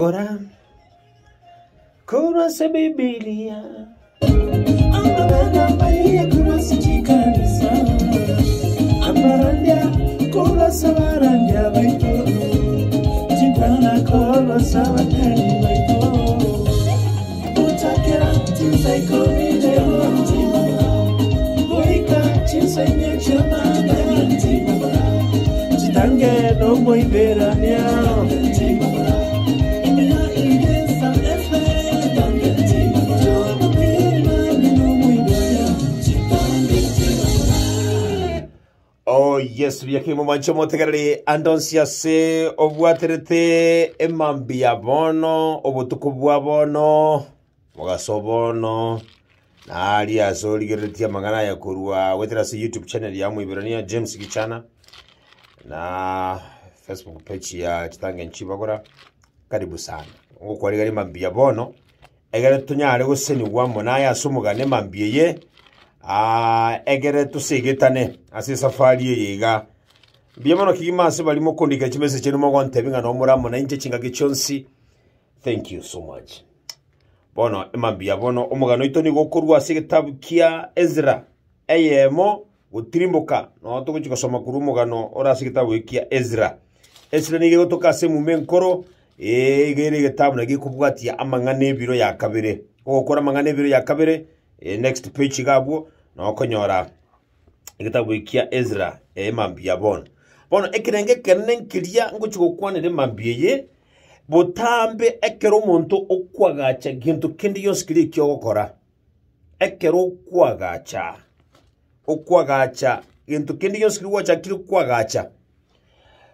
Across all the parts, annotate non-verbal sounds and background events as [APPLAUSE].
Ora Kora se bibilia Amba bana baia kora se tikansa Amarandia kora se varandia baito Tikana kora se vatani baito Utakera tisai kori de hantima Boika tisai nye chamana hantima Tangeno moi veraniao yes biakä må mancho motegereri andon ciase emambia bono å bå tå kå bwa bono må bono na aria aco rigä tia magana ya kå rua gwä youtube channel ya må james gichana na facebook page ya chitange nchibagora karibu sana gå gari mambia bono egere tå nyarä gå ceni gwamo na gane mambia ye Ah, egere tosegetane ase esafari eyeiga mbuya mono kigima ase bari mokondika ekimese chenu mogo ntebe ng'a nomoramo nainche chingaki chionsi thank you so much bono emambia bono omogano oito nigo okorwa ase egetabu kia ezra eyemo gotirimboka no togochi gosoma korwa omogano ore ase egetabu ekia ezra ezra nigo egotoka ase emume enkoro egere egetabu nagio amang'ana ebiro ya kabere ogokora amang'ana ebiro ya kabere next page gabwo okonyora igitabo kia Ezra mambia bono bon ekirenge kenene nkiria ngochi de mambia ye botambe ekero omonto okwagacha gintu kindi yo kiri kyo ogokora ekero okwagacha okwagacha gintu kindi gionse kiri gwachakire okwagacha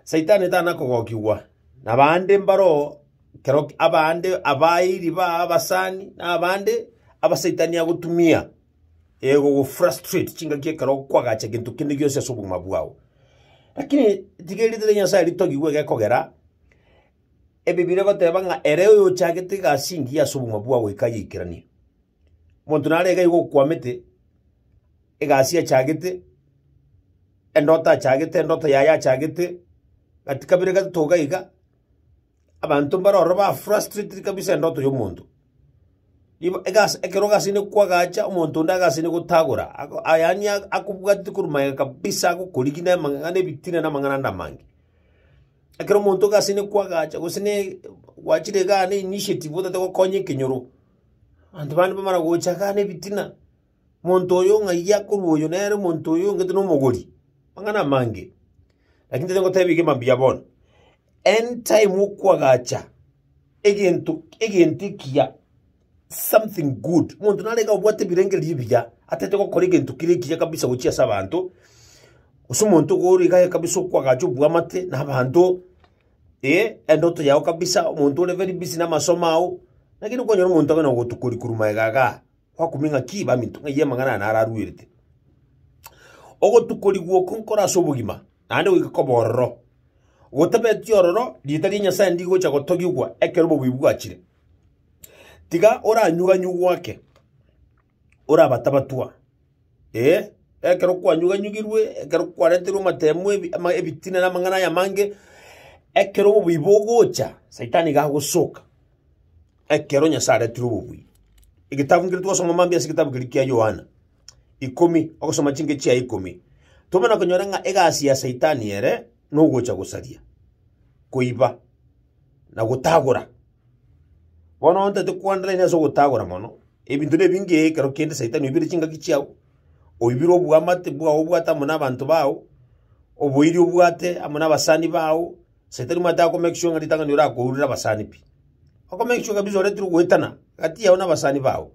saitani na bande mbaro kero abande abairi ba abasani nabande abasaitani agotumia ego eh, go frustrate chinga kie karo kwagacha kintu kindi gyose asubu mabwao lakini tigerithire nyasaye ritogigwe gekogera ebibire eh, goteba ng'a ere ũyũ ũchagete gacingi asubuma bua gwĩka gĩikĩrania mũndũ narega igũkwamĩte ĩgasi achagete endota achagete endota yaya achagete gatikabire gatũgaiga abantu mbaroro ba frustrated kabisa endoto yo mundu ekerogasi nekwagacha omonto onde agasi negotagora ayani akobwatete korumanya kabisa agokorigia na amang'ana ebitina na ekero omonto ogasi nekwagacha gose ne gwachire igaa na initiative otete gokonya ekenyoro abanto bande bamara gocha igaa ebitina monto oyo ng'aiya akorwa oyo nere monto oyo ngete na omogori mang'ana amange lakini tete ngotebiga emambia bono en okwagacha egento ekintu ekiya something good muntu narega obwate birenge libya atete gukora ikintu kiri kiya kabisa gucia sabantu usu muntu guriga kabisa kwagacho bwamate nabantu eh endoto yao kabisa muntu ore very busy na masomo ao lakini ukonyora muntu agena gutukuri kuruma egaga wakuminga kiba mintu ngiye mangana na araruirite ogotukuri guoko nkora sobugima nande wikakobororo gotabetio ororo lita rinyasaye ndigocha gotogiugwa ekero bobwibwachire tiga uranyuganyugwake urabatabatua eh ekero kwanyuganyugirwe ekero kwaretirwe matemu ebitina na mang'ana ya mange ekero obobui bogocha saitani gagosoka ekero nyasaye aretire obobui egitabu nkiri mambia ase egitabu kia yohana ikomi ogosoma chinke chia ikomi tomana konyora ng'a egasi ya saitani ere nogocha gosaria koiba na gotagora bono onta te tukwandala ina sogotagora mono ebintu ne bingi ekero kende saitani ibiri chinga kichiao oibiri obwamate bwao obwate amo nabanto bao oboiri obwate amo nabasani bao saitani mwate akomake sure ng'ari tang'ani orakourira abasani pi okomake sure kabisa oretire goetana kati yao na abasani bao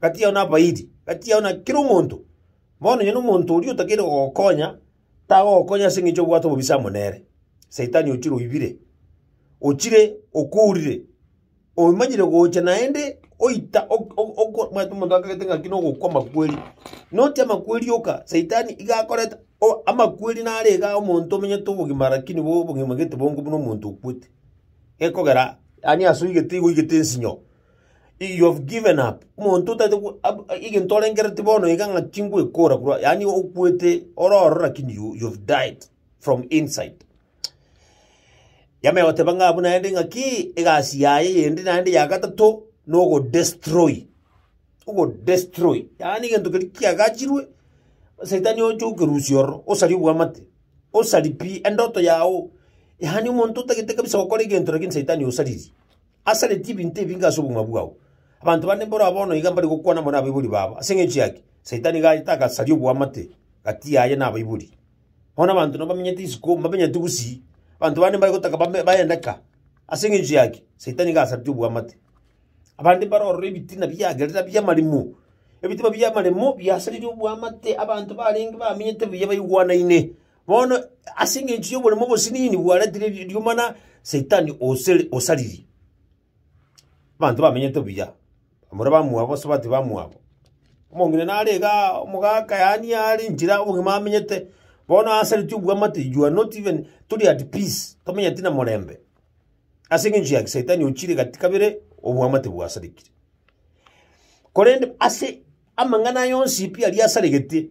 kati yao na abairi kati yao na kila omonto bono nyono omonto oria okonya gogokonya okonya singi eng'encho obwate obobisa amo nere saitani ochire oibire uchire okurire oimanyire gocha naende oita omuntu akagete ng'aki nogokwa amakweri noti amakweri oka saitani igakoreta amakweri nare iga omonto omenyete obogima lakini bo obogima gete bongo buna omonto okwete gekogera ani ase oigete igo igete ensinyo you have given up omonto otate egento orengerete bono iga ng'aki ngoekora korwa yani okwete ororo rakini you, you have died from inside yameyote bang'abuna endi ng'aki egasi yaye yendi naende ya gatatu nogo destroy ugo destroy yaani gento keri kiagachirwe saitani ochuke rusioro osari bwamate osari pi endoto yao yaani omonto tagete kabisa gokora egento lakini saitani osariri asareti ebinto ebinga ase obogima bwao abanto bane mbora bono iga mbari mona abaibori babo ase ng'echi yake saitani gaita agasari obwamate gati yaye na abaibori bono abanto no bamenyete isiko mbamenyete gusii bantu bandi barigotaka bayendeka asenga inzu yake saitani gasara byobwamate abandi barorora ebitina byagerera byamarimu ebitima byamaremu byasarire obwamate abanto barenge bamenyete buya baigwanaine bono asinga enju yoboremu bosinini bwaretire riomana saitani osariri bantu bamenyete buya amore bamuabo ase bati bamuabo omong'ine narega omogaka yani ari njira obong'e bamenyete bona tu tubu amati you are not even tuli at peace tomenya tina morembe asingi njia ya saitani uchire katika bere obwamate bwasarikire korende ase amangana yonsi pia ali asaregete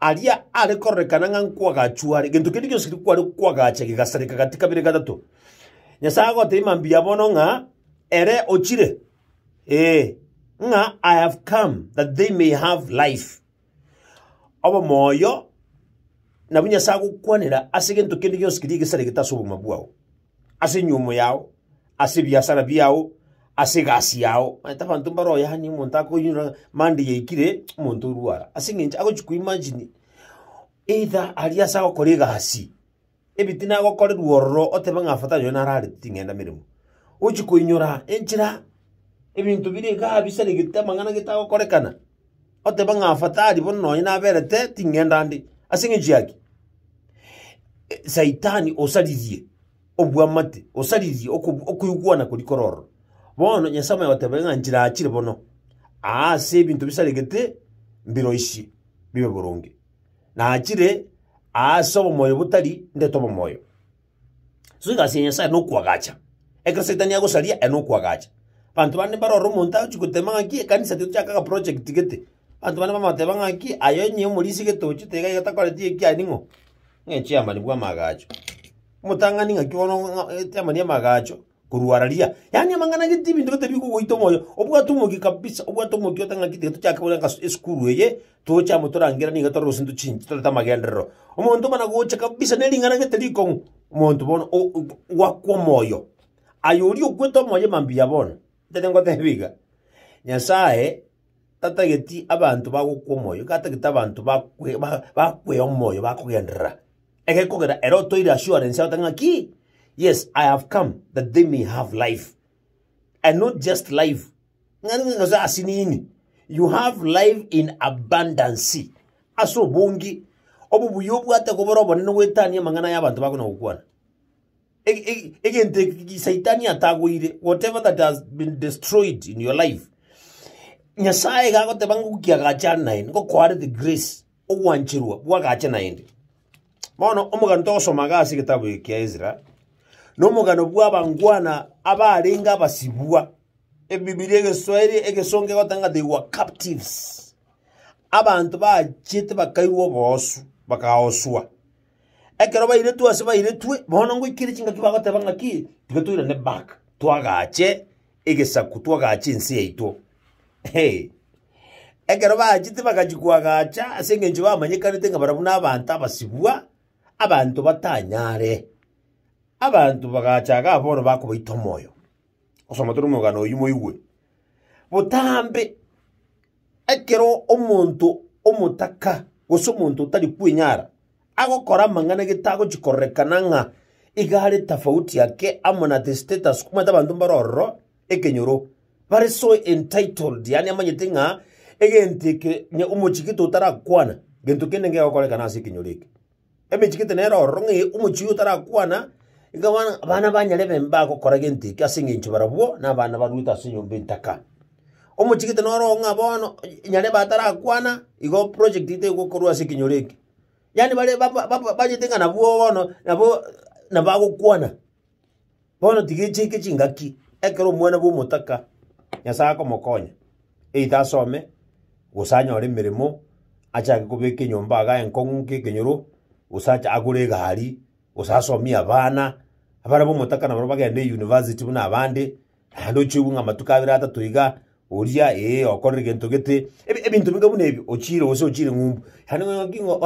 alia ale korre kananga arekorekana nga nkwagachware gintu kindi gionsi kiri kwari kwagacha gigasareka katika bere gatatu nyasaye agoteima mbia bono ng'a ere ochire ee ng'a i have come that they may have life obo moyo nabo nyasaye agukwanira ase gento kende gionsi kiri gesare getase obogima ase enyumo yao ase biasara biao ase gasi yao maeta banto mbaroya hani omonto akoyura mande yaikire omonto orwara ase eng'enche agochikuimagine either ari ase agokora egasi ebiti nagokorerwa ororo oteba ng'a afatanyore nararete ting'enda miremo ochi koinyora enchira ebinto bire igaa bisare gete amang'ana getagokorekana oteba ng'a afatari bono nonye naberete ting'enda ndi ase eng'enchi saitani osalirie obwamate mate osalirie okuyugwana kuliko bono nyasambe watebeire ng'a nchira bono aase ebinto bisaregete mbiroishi bibe burungi naachire aase obomoyo butari ndete obomoyo so egasi nyasaye nokwagacha ekero saitani agosaria enokwagacha banto bane barora omonto achigotema ekanisa tetochakaga project gete banto bane bamateba ayo nye omorisi getochi tega yatakoretie ekiaring'o ng'ekyamani bwamagacho omotang'ani ng'aki bono etyamani amagacho kurwararia yani amang'ana gete ebinto getari bikogoita omoyo obwate omoki kabisa obwate omoki otang'akite tochake borenga esukuru eye tochama torangera niga tore gose ntochinchi toreta amagenderero omonto omana gocha kabisa na ering'ana gete rikong'u omonto bono gwakwa omoyo aye oria okwete omoyo emambia bono ntete ngotebiga nyasaye tatageti abanto bagokwa omoyo gatageti abanto bakwe omoyo bakogenderera ekekogera ero toire assurance yao ki yes i have come that they may have life and not just life ng'aning'oza asinini you have life in abundance ase obongi obobuya obwate kobora obonene goetania amang'ana ya abanto bakona gokwana egento saitani atagoire whatever that has been destroyed in your life nyasaye gagoteba ngogukia gacha naende ngokware the grace ogwanchirwa bwagacha naende bono omogano togosoma gasi getabu ekia ezira na omugano bw'abangwana abarenga abasibwa ebibilia egeswairi egesonga egotanga they were captives abantu bachete bakairwa boosu bakaoswa ekero bairetwe ase bairetwe bono ngoikire chingaki bagoteba ng'aki tige toirane baka twagache egesaku twagache ensi yaitwo hey. ekero bachete bakachikwa ase eng'encho bamanyekanete ng'a barabuna abantu abasibwa abantu batanyare abantu bagachaga abono bakubaita omoyo osoma tore omogano oywo moigwe botambe ekero omonto omotaka gose omonto otari kwenyara agokora amang'ana getagochikorekana ng'a iga are tofauti yake amo na the status kumata bantu mbarorro ekenyoro bare so entitled yani amanyete ng'a egento eke omochigito otarakwana gento kende ngegokorekana ase ekenyoro eke emechigete nero orong'e omochio otarakwana iga bana abana banyare bembe bagokora gento eki ase eng'encho barabwo na abana barwete ase enyomba entaka omochigete norong'a bono nyare batarakwana igo project ite egokorwa ase ekenyoro eki yaani bare banyeteng'a nabwo bono nabo nabagokwana bono tiga eke chingaki ekero omwana bwa omotaka nyasaye akomokonya eite asome gose anyore emeremo achange kobeka enyomba iga enkong'u nke ekenyoro usacha agule gari usasomia bana abara bo mutaka na baroba gende university buna abande ando chibu ng'a amatuko abere atatu iga oria ee okorire gento gete ebinto binga bune ebi ochire ose ochire ng'umbu hanu yani ng'o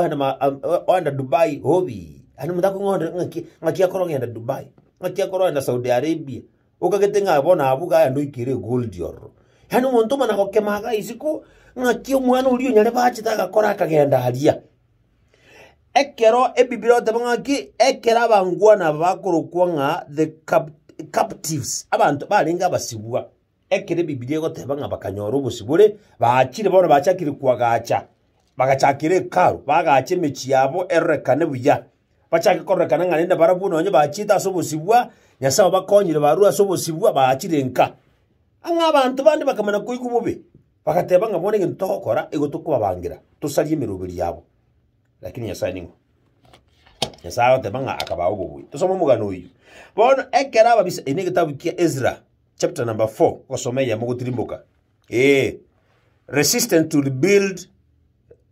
oenda dubai hobi hanu mutaka yani mutako ng'akiakoro ng'enda dubai ng'akiakoro oenda saudi arabia ukagete nga bona abuga ando ikire gold yor oro yani monto managokemaga isiko ng'aki omwana oria onyare bachita gakora akagenda aria ekero ebibiri oteba ng'aki ekero abangwana bakorokwa ng'a the cap captives abantu barenga abasibwa ekero ebibiri egoteba ng'a bakanyora obosibore baachire bono bachakire kwagacha bagachakire ekaro bagacha emichi yabo erorekane buya bachake ng'a nende barabu nonye bachite ase obosibwa nyasaye bakonyire baru ase obosibwa baachire nka ang'a abanto bande bakamana koigwa bobe bagateba ng'a bono egento togokora ego tokobabangira tosarie emeroberi yabo lakini nyasaye ningo nyasaye akabawo bobwe tosoma omogano oyu bono ekera ababisa ene egitabu kia ezra chapter number 4 okosoma eyamo gotirimboka ee resistant to rebuild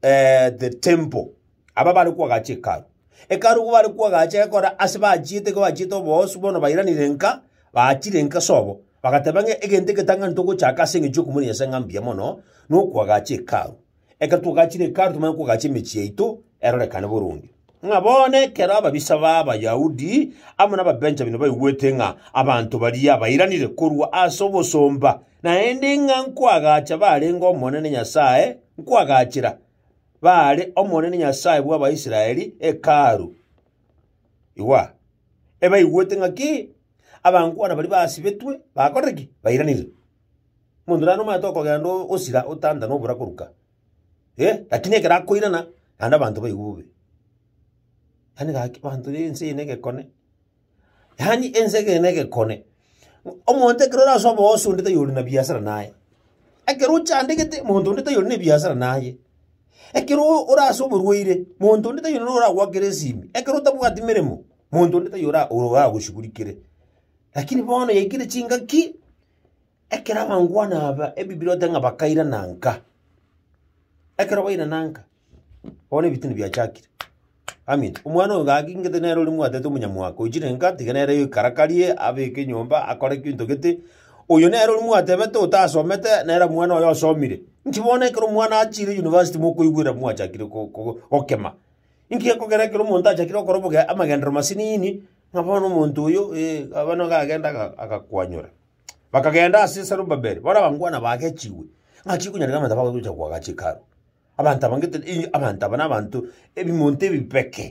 uh, the temple aba bari kwagacha ekaru ekaru go bari kwagacha ekora ase bachiete ko bachiete obosu bono bairanire nka baachire nka sobo bagatebange egente getanga ntogochaka ase eng'encho okomoni ase ng'ambia mono nokwagacha ekaru eka twagachire ekaru tumanye kwagacha emichi yaito erorekane burundi ng'a bone kero ababisa b'abayahudi amo n'ababenjamini baigwete ng'a abanto baria bairanire korwa ase obosomba naende ng'a nkwagacha barenga omonene nyasaye nkwagachira bare omonene nyasaye bwa abaisiraeli ekaru iwa ebaigwete ng'aki abankwana bari basibetwe bakoreki bairanire mundu rano mate okogenda osira otanda nobura koruka eh lakini ekero akoirana Handi abantu baikuve. Yani kaki bantu ense eneke kone. Yani ense eneke kone. Omonte kirora asoma wose ondita yoli na biasara naye. Ekero uchandikete muntu ondita yoli na biasara naye. Ekero orase oborwaire muntu ondita yoli oragwakire esimi. Ekero otabwati mirimo muntu ondita yoli oragushughurikire. Lakini bono yaikire chingaki ekero abangwana aba ebibiri otenga bakaira nanka. Ekero baira nanka one bitini byachakire amina omwana oyo ngakingete nere ori mwatete omonyamwaka oichire nkatiga nere ikarakarie abeke nyomba akore kinto gete oyo nere ori mwatebete otasomete nere mwana oyo osomire nkibona ekero omwana achire university mokoigwera mwachakire gokema inki ekogera ekero omonto achakire okora oboge amagendero masinini ngabona omonto oyo eh, abana gagenda agakwanyora bakagenda ase serubabeli bara bangwana bagechiwe ngachikunyarega amata bagocha kwagachikaro abantu abangeto abantu abanabantu ebimuntu ebipeke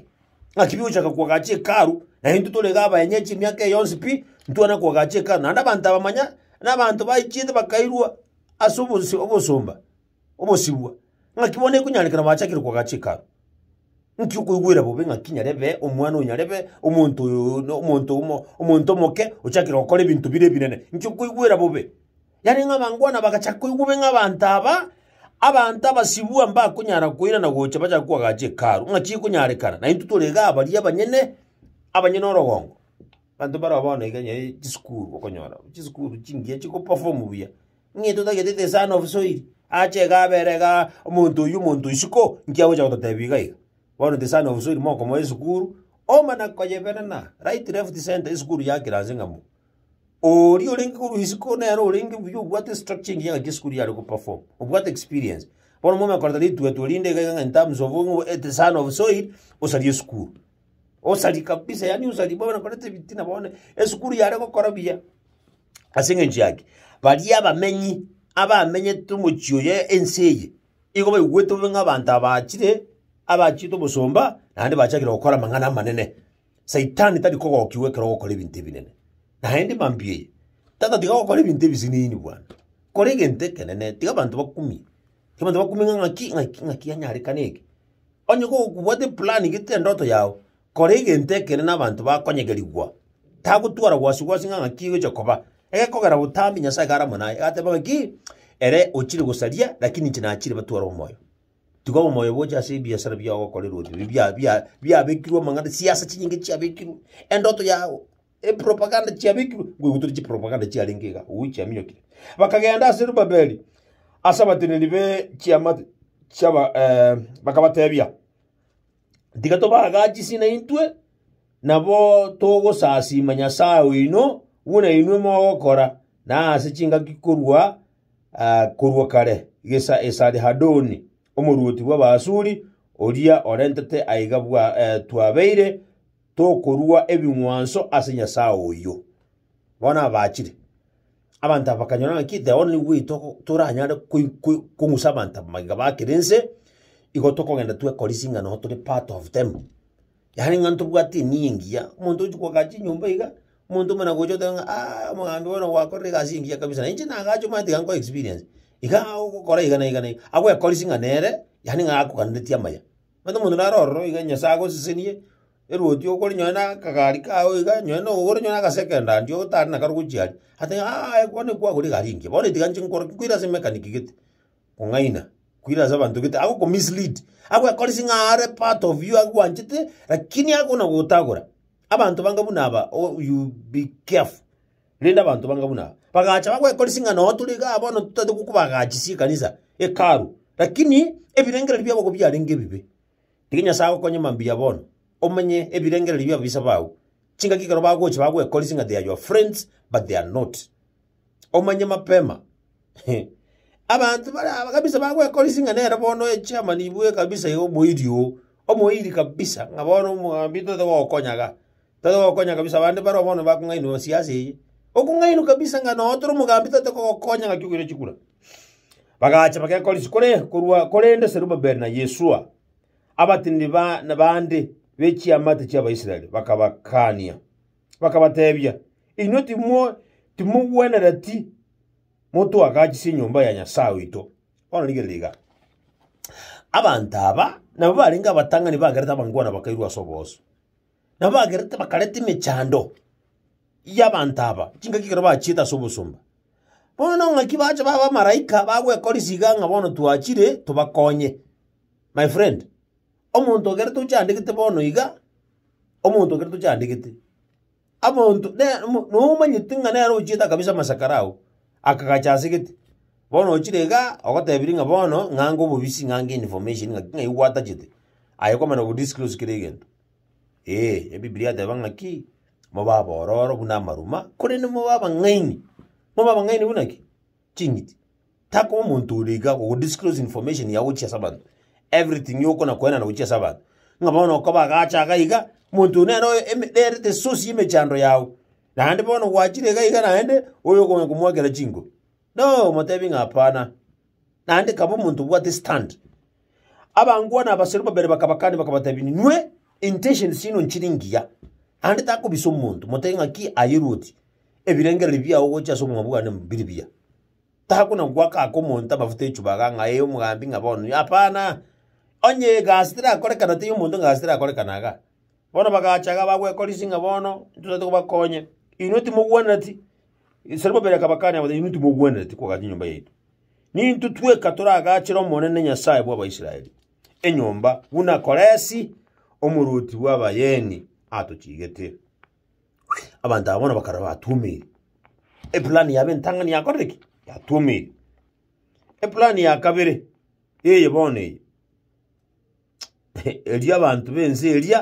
akibiuchaka kwagachi ekaru naye ntutorega abaenyechi emyaka eyonsi pi ntwana kwagachi ekaru naende abantu abamanya n'abantu baichete bakairwa ase obusumba obosibwa ng'aki bona ekunyarekera bachakire kwagachi ekaru nki okoigwera bobe ng'aki omwana onyarebe omonto omonto omonto omoke ochakire gokora ebinto bire ebinene nki okoigwera bobe yare ng'abangwana bagachaka koigwa aba abanto abasibua mbakunyara koira na gocha bacha kuagache karu ngachi kunyarekana na intu torega abari abanyene abanyene orogongo bantu bara abona iganye eh, chisukuru okonyora chisukuru chingiye chiko perform buya ngito dagete the son of soil ache gaberega omuntu uyu muntu isiko ngiya gocha gotebiga iga bono the son of soil moko mo isukuru omana koyeberana right left center isukuru yakirazinga mu ori urenge kuruhisi kona yaro urenge buyo ubwate structuring ya giskuri yaro kuperform ubwate experience bona mwe makorda ri tuwe tulinde kanga in terms eh, at the son of soil usali school usali kabisa yani usali bona kolete bitina bona eskuri yare gukora biya asenge njaki bari abamenyi abamenye tumuchiyo ye enseye igo bayigwete benga abantu abakire abakite umusumba nandi bachakira gukora mangana manene saitani tari kogokiwe kero gukora ibintu binene nahendi mambie tata tiga gokora ebinto ebisinini bwana kora egento ekenene tiga abanto bakumi tiga abanto bakumi ng'aki ng'aki ng'aki anyarekana eke onye gogobwate plani gete endoto yao kora egento ekenene abanto bakonyegeriwa tagotwara gwasi gwasi ng'a ng'aki egechokoba egekogera gotambi nyasaye karamo naye egateba ki ere ochire gosaria lakini nche nachire batwara omoyo tiga omoyo bocha ase ebiasara biagokorerwa bia biabekirwe amang'ana siasa chinyinge chiabekirwe endoto yao e propaganda chiabi gwe gutu chi propaganda chi alingiga u chiaminyo kile bakagenda Zerubabeli asabatinili be chiama chaba eh bakabatebia ndigato bagachi sina intwe nabo togosasima nyasaye oino buna inwe mogokora naase chingaki korwa uh, korwa kare gesa esali hadoni omoruoti bwa basuri oria orentete aiga bwa uh, e, twabeire tokorua ebinywanso ase nyasaye oyo bono abachire abanto abakanyora ng'aki deono nigo toranyare kong'usa abanto amagiga bakere ense igo tokogenda twekorisi ng'a nogo tori part of them yaani ng'a ntobwati ah, ni engiya omonto ochi kwagacha iga omonto omona gochota bono gwakorire egasi engiya kabisa na inche nagacha omanyete experience iga ah, ogokora iga na agoekorisi ng'a nere yaani ng'a amaya mante omonto narororo iga nyasaye agosisenie eruti okori nyonya na kagari kawe iga nyonya no ogore nyonya gasekenda ndio utari na karugu chiari ate aa kwane kwa gori gari inge bone tiganje nkora kwira se mechanic gite kungaina kwira za bantu gite ako mislead ako akori singare part of you ako anjite lakini ako na gutagura abantu banga bunaba oh, you be careful linda abantu banga bunaba bagacha bako akori singana oturiga abono tutatu kukubagachi si kanisa ekaru lakini ebirengera byabo ko byarenge bibe tiginya sako konye mambia bono omenye ebirengero bya bisa bau chinga kikaro bagoche bagwekorisi nga they are your friends but they are not omenye mapema [LAUGHS] abantu baraba kabisa bagwekorisi nga nera bono echairman ibwe kabisa yo moirio omoiri kabisa nga mwambito omugambi toto gokonyaga toto gokonyaga kabisa abandi baro bono bakung'ainu siasa eye okung'ainu kabisa nga nootoro omugambi toto gokonyaga kiugire chikura bagacha bagekorisi kore kurwa korende seruba berna yesua abatindi bandi b'ekyama tekyabaisiraeli bakabakania bakabatebya ino timuwenera ti mutwakakisa enyumba ya nyasaye oito bono nigo riga abanto aba nabo barenga abatang'ani bagerete abangwana bakairwa ase oboso nabo bagerete bakareta emechando ya aba chinga bachieta ase obosumba bono ng'aki bacha baba maraika bagweka orisiga ng'a bono twachire tobakonye my friend omonto okerete ochandegete bono iga omonto okerete ochandegete amonto nomanyete ng'a nero ochieta kabisa masakarau akagachasegete bono ochire iga ogotebiri ng'a bono ng'ange obobisi ng'ange information ng'aki ng'a igwatachete aye kwamana godisclose kere egento ee ebibilia ateba ng'aki mobaba ororo buna amaruma korende mobaba ng'aini mobaba ng'aini bunaki ching'iti takoba omonto ore iga gogodisclose information yagochiasa abanto everything yoko na kwena na uche sabato ngabono koba gacha gaiga muntu neno derete susi imechando yao naende bono gwachire gaiga naende oyo gwe kumwagera chingo no motebi ngapana naende kabo muntu bwate stand abangwana abasero babere bakabakani bakabatabini nwe intention sino nchiringiya ande takubisa omuntu motenga ki ayirudi ebirengere byao gocha so mwabwane mbiribia takuna gwakaka omuntu amafuta echubaga ng'aye omugambi ng'abono apana onye gasitira korekana tiyo mundu gasitira korekana ga bono bagachaga bagwekorisinga bono tutatu bakonye inuti mugwanati serimo bere kabakanya bade inuti mugwanati kwa nyumba yetu nintu tweka turagachira omonene nyasaye bwa abaisiraeli enyomba buna koresi omuruti wabayeni atuchigete abantu abona bakara batumire eplani yabe ntangani yakoreki yatumire eplani yakabere yeye boneye [LAUGHS] eri abantu bensi erya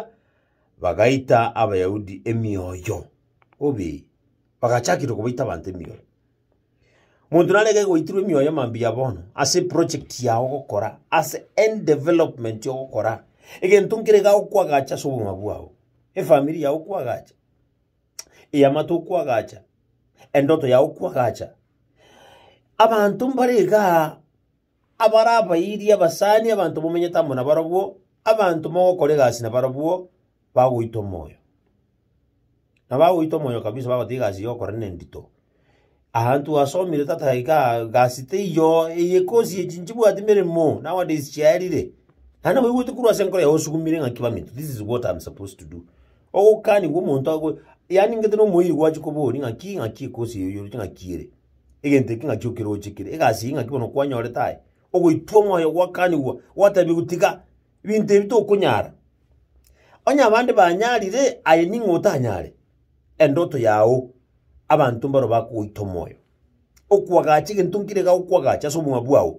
bagaita abayahudi emioyo obe bagachakire kubaita abantu emioyo muntu narega goitirwe emioyo mambi bono ase project yao gokora ase end development yogokora egento nkirega okwagacha ase obogima bwao efamiri yao okwagacha eyamata okwagacha endoto yao okwagacha abantu mbarega abarabairi abasani abantu bomenyete amo nabarobwo abantu mogokora egasi nabaro bwo bagoita moyo na bagoita moyo kabisa bagota egasi yokorana endito ahantu asomire tata iga gasi te iyo eyekosi echinchi bwati meremo nowadays chiarire hana wiwite kurwasa enkora yawe osugumire ng'a kibamento this is what i'm supposed to do ogokanigwa omonto ago yaani ngete nomoiri gwachi kobori ng'aki ng'aki ekosi eyo yoroche ng'aki ere egento eki ng'aki okerochekere egasi iyi ng'aki bono kwanyoretae ogoitwa omoyo gwakanigwa gwatabi gotiga bintu ebi tokonyara onya abande banyarire aye ning'oto anyare endoto yao abantu mbaro bakogoita moyo okwagacha egento nkire gagokwagacha ase obong'a bwago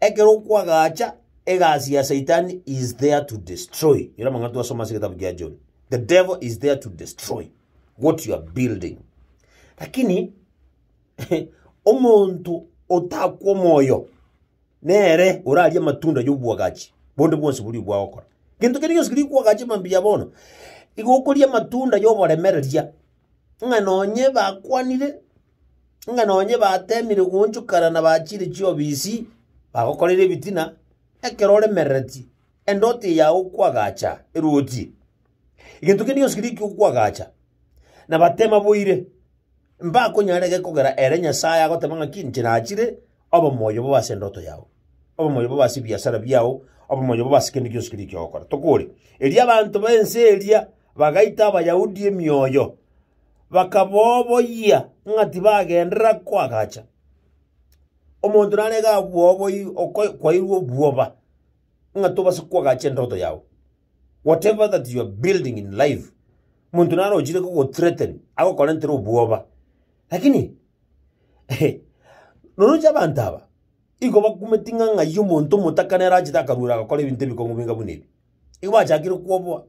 ekero okwagacha egasi ya satan is there to destroy era mang'ana twasoma ase egetabu gia john the devil is there to destroy what you are building lakini [LAUGHS] omuntu otakwa moyo nere oraria amatunda yobwagachi bundu bwonsi buri bwagukora gintu kiri giosi girikwagachima mbia bono igukuria matunda yoboremereria ng'anonye bakwanire ng'anonye batemire gunchukana na bachire chiobisi bagokorire bitina ekero oremerereti endoti ya ukwagacha eruotie igintu kiri giosi giri kiukwagacha na batema boire mbakonyarege kogera ere nyasaye agotema ng'aki nchirachire obomoyo bobase endoto yao obomoyo bobase biasara biao obomonyo bobasike nikio sikiri kiogokora tokore eri abanto bense eria bagaita abayaudi emioyo bakaboboyia ng'ati bagenderera kwagacha omonto narega bwoboi kwairwe obwoba ng'ati obase kwagacha endoto yago whatever that you are building in life muntu narojire kogothreaten agokora ntere obwoba lakini [LAUGHS] nonocha abanto aba igo bakumetinga ng'ai omonto omotakanera achite akarura agakora ebinto binga buna igo bachakire kwobwa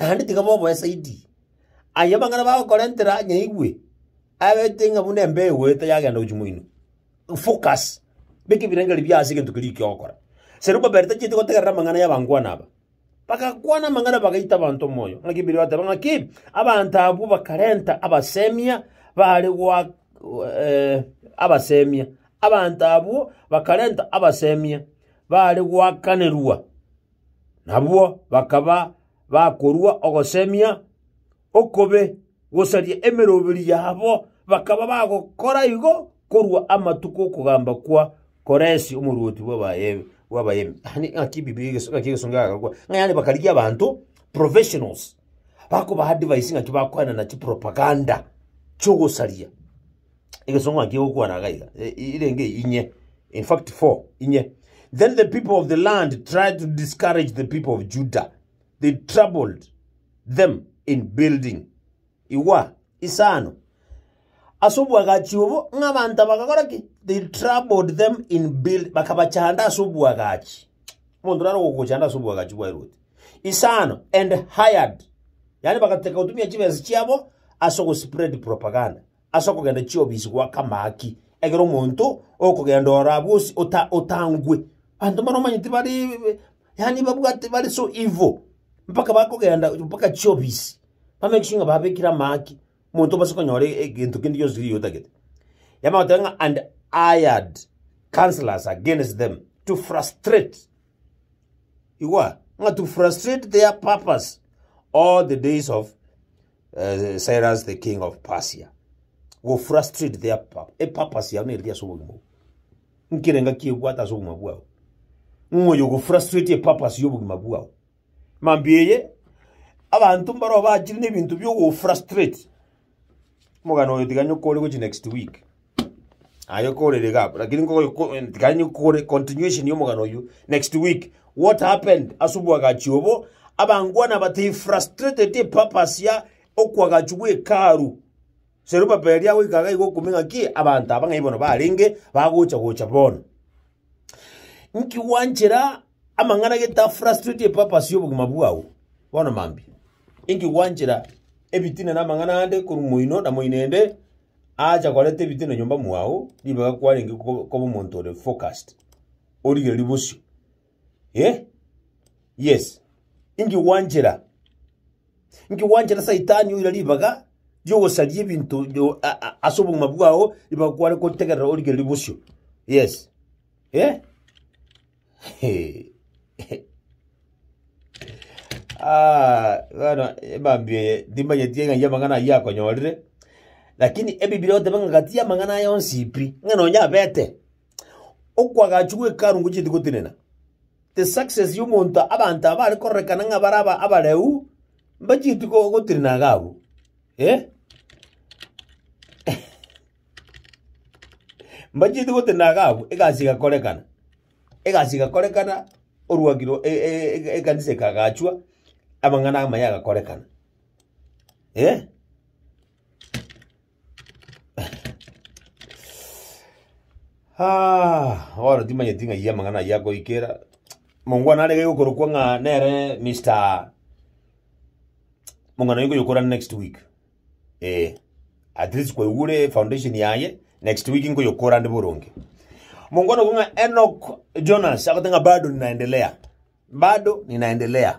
naende tiga boboesa aya abang'ana bagokorentera anyaigwe abete ng'a buna embe yagenda gochia focus bika ebirengeri biase egento keri ikiogokora serubaberi tachete gotegerera amang'ana ya bangwana aba bakakwana amang'ana bagaita abanto omoyo ng'aki biri bateba ng'aki abanto bakarenta abasemia bare gwa eh, abasemia abantu abo bakarenta abasemia bali gwakanirwa nabwo bakaba bakorwa ogosemia okobe gosaria emeroberi yabo bakaba bagokora igo korwa amatuko okogamba kwa koresi omoruoti bwabayemi bwabayemi ani akibibiakigesonga gakwa ng'ayani bakarigia abantu professionals bakoba ba ng'aki bakwana nachi propaganda ikisongwa ke ukuwa nakaika e, ilenge inye in fact four inye then the people of the land tried to discourage the people of judah they troubled them in building iwa isano asubwaga chiuvo nga vantu vakakoraki they troubled them in build vakavachanda asubwagachi mundu nari kukuchanda asubwagachi kwairoti isano and hired yani vakateka kutumia chivezi chiavo asokuspread propaganda acokogenda chiobisi gwaka maki egero omonto okogenda orabwa osi otangwe anto baromanyete bari yani babwate bari so evil mpaka bakogenda mpaka chiobisi bamake sure nga babekira maki monto basokonyora egintu e, kindi gionsi kiri yotagete yamagotenga and ired councillors against them to frustrate iwa nga to frustrate their purpose all the days of uh, Cyrus the king of Persia wofrustrate their epurpose yao nerithia sobogimu nkirenga kiegwata sobogima bwao ng'oyo gofrustrate epurpose yobogima bwao mambieye abantu mbaro bakiri n'ebintu byogofrustrate omogana oyo tiganya okore gochi next week ayokorere gapo lakini tiganya okore continuation yomogana oyo next week what happened asubwaga chiobo abangwana batei frustrated epurpose ya okwagachi bwa ekaru zerubabeli agoikaga igo okomenya ki abanto aba ng'ai bono bono nkiwanchera amang'ana geta frustrate epapasi ya obogima bono mambi nkiwanchera ebitina na amang'ana ande korwa moino na moinende acha koreta ebitina nyomba mwago ribaga kwarenge koba omonto ore focused origereri bosio eh yes nkiwanchera nkiwanchera saitani oira ribaga yo bintu yogosaria ebinto ase obogima bwago ibakwane kotegerera origereri bosio yes eh? [LAUGHS] ah, bano ebambie ndimanyetie ng'ai amang'ana aywo akonyorire lakini ebibiriote bang'ang'ati amang'ana ayo nsipri ng'ana onyabete okwagachu gwekarungu chindi gotinena the success you y'omonto abantu aba arikorekana ngabaraba abaleu mba chintu gotirenaga abo eh mbachithi gutina agabu egasi igakorekana egasi igakorekana orwagirwo ekanisa ikagachwa amang'ana amaya agakorekana eh oro ngana ting'aiya amang'ana aya goikera mongwana arege gokorokwa ng'a nere mr mong'ana igoyokora next week eh at least kwaigure foundation yaye next week nkuyokora ndi burungi muungano kunga enok Jonas akatenga bado ninaendelea bado ninaendelea